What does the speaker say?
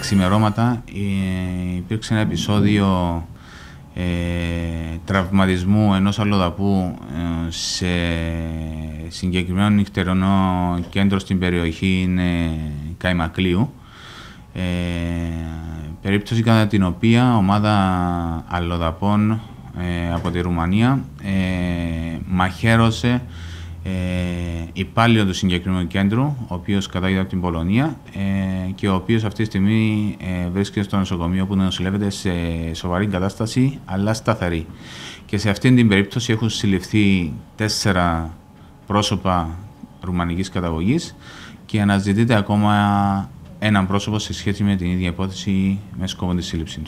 ξημερώματα ε, υπήρξε ένα επεισόδιο ε, τραυματισμού ενός αλλοδαπού ε, σε συγκεκριμένο νυχτερινό κέντρο στην περιοχή είναι Καϊμακλείου. Ε, περίπτωση κατά την οποία ομάδα αλλοδαπών από τη Ρουμανία μαχαίρωσε ε, υπάλληλο του συγκεκριμένου κέντρου, ο οποίος κατάγεται από την Πολωνία ε, και ο οποίος αυτή τη στιγμή ε, βρίσκεται στο νοσοκομείο που νοσηλεύεται σε σοβαρή κατάσταση αλλά σταθερή. Και σε αυτήν την περίπτωση έχουν συλληφθεί τέσσερα πρόσωπα ρουμανικής καταγωγής και αναζητείται ακόμα έναν πρόσωπο σε σχέση με την ίδια υπόθεση με σκοπό τη σύλληψη του.